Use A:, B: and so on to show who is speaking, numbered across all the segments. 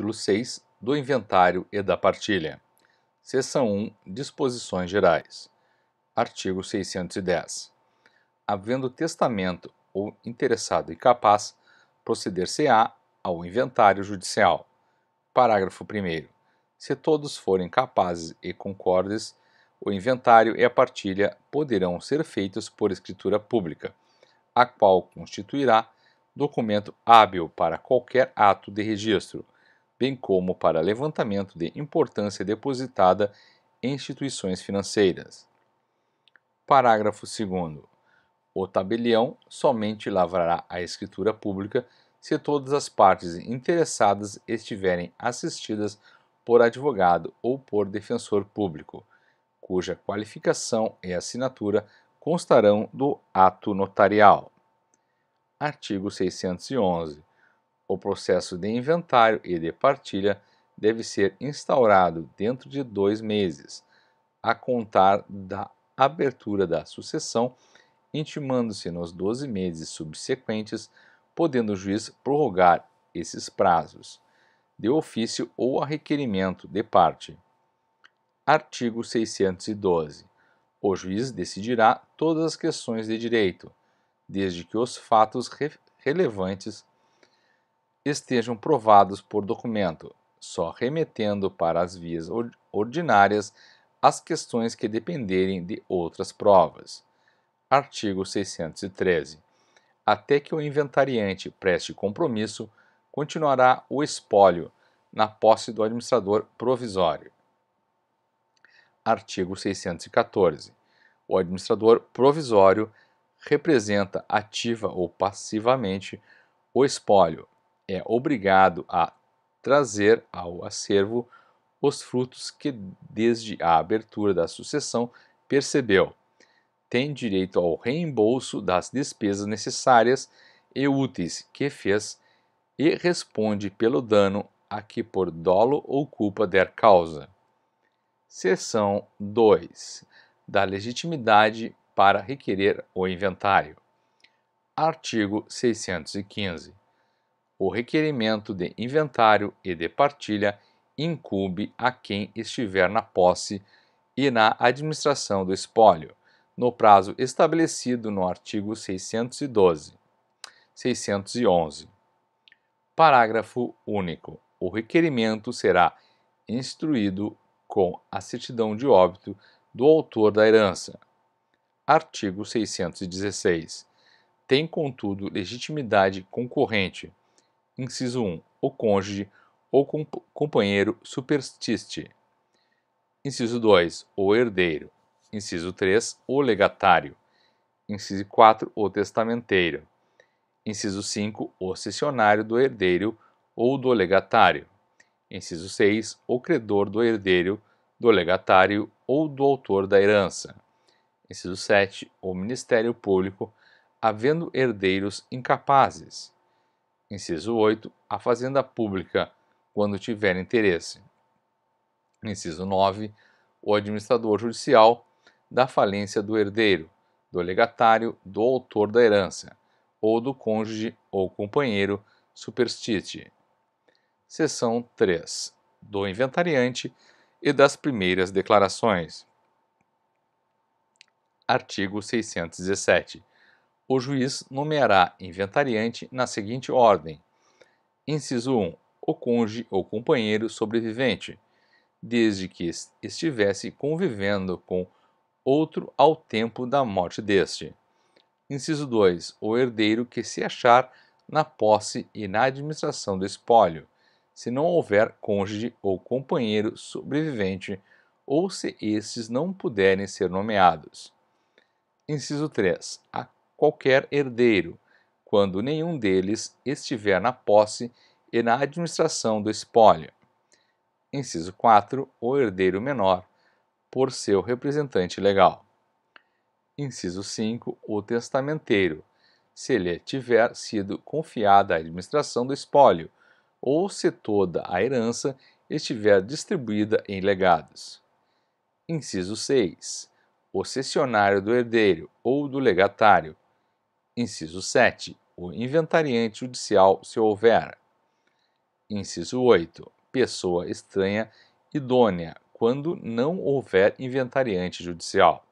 A: capítulo 6 do Inventário e da Partilha. Seção 1 Disposições Gerais. Artigo 610. Havendo testamento ou interessado incapaz, proceder-se-á ao inventário judicial. Parágrafo 1. Se todos forem capazes e concordes, o inventário e a partilha poderão ser feitos por escritura pública, a qual constituirá documento hábil para qualquer ato de registro, bem como para levantamento de importância depositada em instituições financeiras. Parágrafo 2. O tabelião somente lavrará a escritura pública se todas as partes interessadas estiverem assistidas por advogado ou por defensor público, cuja qualificação e assinatura constarão do ato notarial. Artigo 611. O processo de inventário e de partilha deve ser instaurado dentro de dois meses, a contar da abertura da sucessão, intimando-se nos 12 meses subsequentes, podendo o juiz prorrogar esses prazos, de ofício ou a requerimento de parte. Artigo 612. O juiz decidirá todas as questões de direito, desde que os fatos re relevantes estejam provados por documento, só remetendo para as vias ordinárias as questões que dependerem de outras provas. Artigo 613. Até que o inventariante preste compromisso, continuará o espólio na posse do administrador provisório. Artigo 614. O administrador provisório representa ativa ou passivamente o espólio, é obrigado a trazer ao acervo os frutos que, desde a abertura da sucessão, percebeu. Tem direito ao reembolso das despesas necessárias e úteis que fez e responde pelo dano a que por dolo ou culpa der causa. Seção 2. Da legitimidade para requerer o inventário. Artigo 615 o requerimento de inventário e de partilha incumbe a quem estiver na posse e na administração do espólio, no prazo estabelecido no artigo 612. 611. Parágrafo único. O requerimento será instruído com a certidão de óbito do autor da herança. Artigo 616. Tem, contudo, legitimidade concorrente Inciso 1. O cônjuge ou companheiro superstite. Inciso 2. O herdeiro. Inciso 3. O legatário. Inciso 4. O testamenteiro. Inciso 5. O cessionário do herdeiro ou do legatário. Inciso 6. O credor do herdeiro, do legatário ou do autor da herança. Inciso 7. O Ministério Público, havendo herdeiros incapazes. Inciso 8. A fazenda pública, quando tiver interesse. Inciso 9. O administrador judicial da falência do herdeiro, do legatário, do autor da herança, ou do cônjuge ou companheiro superstite. Seção 3. Do inventariante e das primeiras declarações. Artigo 617 o juiz nomeará inventariante na seguinte ordem: inciso 1, o cônjuge ou companheiro sobrevivente, desde que estivesse convivendo com outro ao tempo da morte deste. Inciso 2, o herdeiro que se achar na posse e na administração do espólio, se não houver cônjuge ou companheiro sobrevivente ou se estes não puderem ser nomeados. Inciso 3. A qualquer herdeiro, quando nenhum deles estiver na posse e na administração do espólio. Inciso 4. O herdeiro menor, por seu representante legal. Inciso 5. O testamenteiro, se lhe tiver sido confiada a administração do espólio, ou se toda a herança estiver distribuída em legados. Inciso 6. O cessionário do herdeiro ou do legatário, Inciso 7. O inventariante judicial, se houver. Inciso 8. Pessoa estranha idônea, quando não houver inventariante judicial.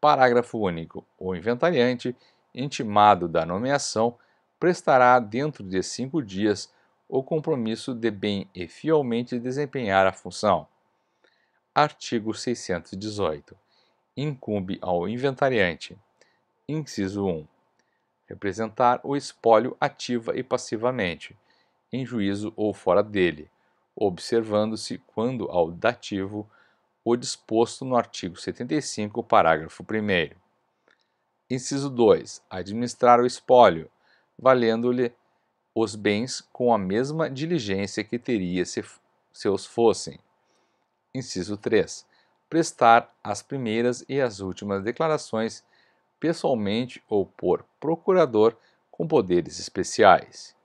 A: Parágrafo único. O inventariante, intimado da nomeação, prestará dentro de cinco dias o compromisso de bem e fielmente desempenhar a função. Artigo 618. Incumbe ao inventariante. Inciso 1 representar o espólio ativa e passivamente, em juízo ou fora dele, observando-se, quando ao dativo, o disposto no artigo 75, parágrafo 1. Inciso 2. Administrar o espólio, valendo-lhe os bens com a mesma diligência que teria se, se os fossem. Inciso 3. Prestar as primeiras e as últimas declarações pessoalmente ou por procurador com poderes especiais.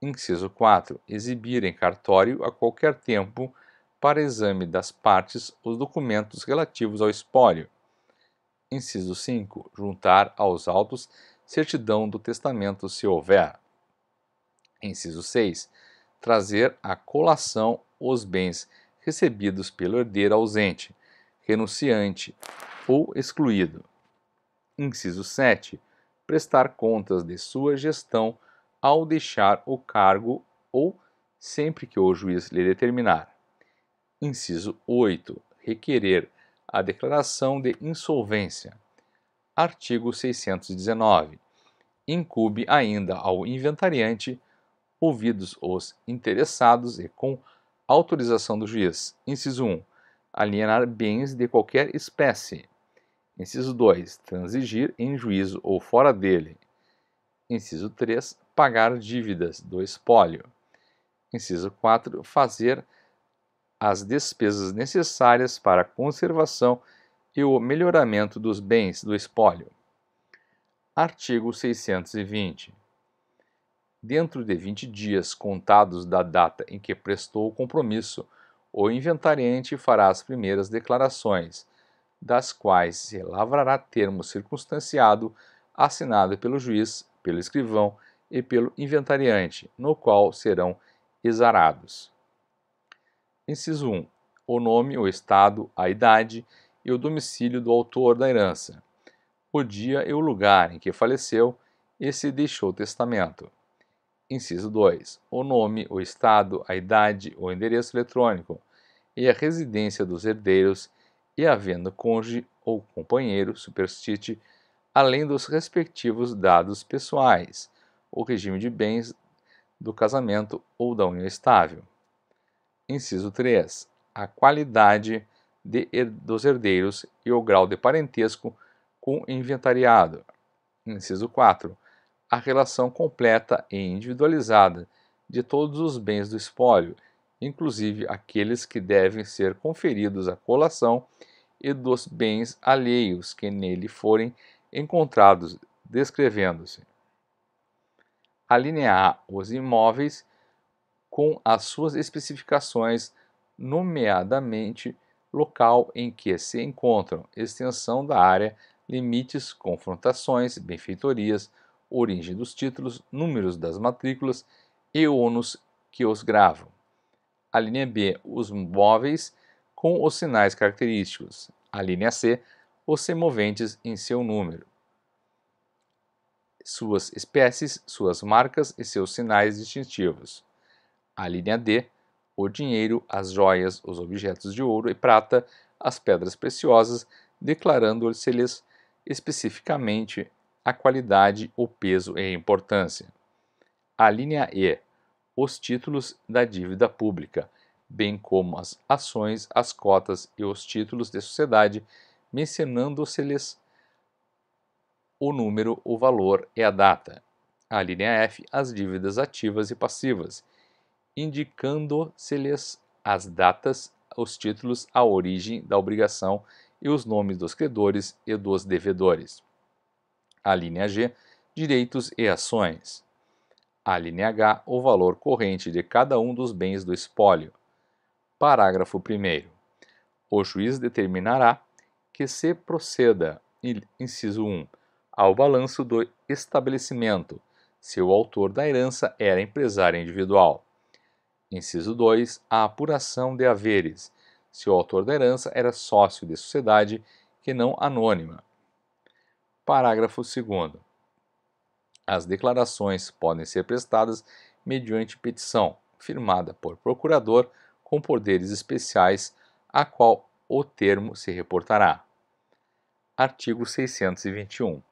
A: Inciso 4. Exibir em cartório a qualquer tempo, para exame das partes, os documentos relativos ao espólio. Inciso 5. Juntar aos autos certidão do testamento, se houver. Inciso 6. Trazer à colação os bens recebidos pelo herdeiro ausente, renunciante ou excluído. Inciso 7. Prestar contas de sua gestão ao deixar o cargo ou sempre que o juiz lhe determinar. Inciso 8. Requerer a declaração de insolvência. Artigo 619. Incube ainda ao inventariante, ouvidos os interessados e com autorização do juiz. Inciso 1. Alienar bens de qualquer espécie. Inciso 2. Transigir em juízo ou fora dele. Inciso 3. Pagar dívidas do espólio. Inciso 4. Fazer as despesas necessárias para a conservação e o melhoramento dos bens do espólio. Artigo 620. Dentro de 20 dias contados da data em que prestou o compromisso, o inventariante fará as primeiras declarações das quais se lavrará termo circunstanciado assinado pelo juiz, pelo escrivão e pelo inventariante, no qual serão exarados. Inciso 1. O nome, o estado, a idade e o domicílio do autor da herança, o dia e o lugar em que faleceu e se deixou testamento. Inciso 2. O nome, o estado, a idade, o endereço eletrônico e a residência dos herdeiros e havendo cônjuge ou companheiro, superstite, além dos respectivos dados pessoais, o regime de bens do casamento ou da união estável. Inciso 3. A qualidade de, dos herdeiros e o grau de parentesco com inventariado. Inciso 4. A relação completa e individualizada de todos os bens do espólio, inclusive aqueles que devem ser conferidos à colação, e dos bens alheios que nele forem encontrados, descrevendo-se. Alinear os imóveis com as suas especificações, nomeadamente local em que se encontram, extensão da área, limites, confrontações, benfeitorias, origem dos títulos, números das matrículas e ônus que os gravam. A linha B, os móveis com os sinais característicos. A linha C, os semoventes em seu número, suas espécies, suas marcas e seus sinais distintivos. A linha D, o dinheiro, as joias, os objetos de ouro e prata, as pedras preciosas, declarando-se-lhes especificamente a qualidade, o peso e a importância. A linha E, os títulos da dívida pública, bem como as ações, as cotas e os títulos de sociedade, mencionando-se-lhes o número, o valor e a data. A linha F, as dívidas ativas e passivas, indicando-se-lhes as datas, os títulos, a origem da obrigação e os nomes dos credores e dos devedores. A linha G, direitos e ações a linha H, o valor corrente de cada um dos bens do espólio. Parágrafo 1. O juiz determinará que se proceda, inciso 1, ao balanço do estabelecimento, se o autor da herança era empresário individual. Inciso 2, a apuração de haveres, se o autor da herança era sócio de sociedade que não anônima. Parágrafo 2. As declarações podem ser prestadas mediante petição firmada por procurador com poderes especiais a qual o termo se reportará. Artigo 621.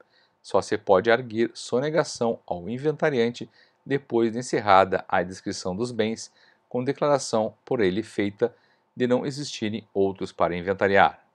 A: Só se pode arguir sonegação ao inventariante depois de encerrada a descrição dos bens, com declaração por ele feita de não existirem outros para inventariar.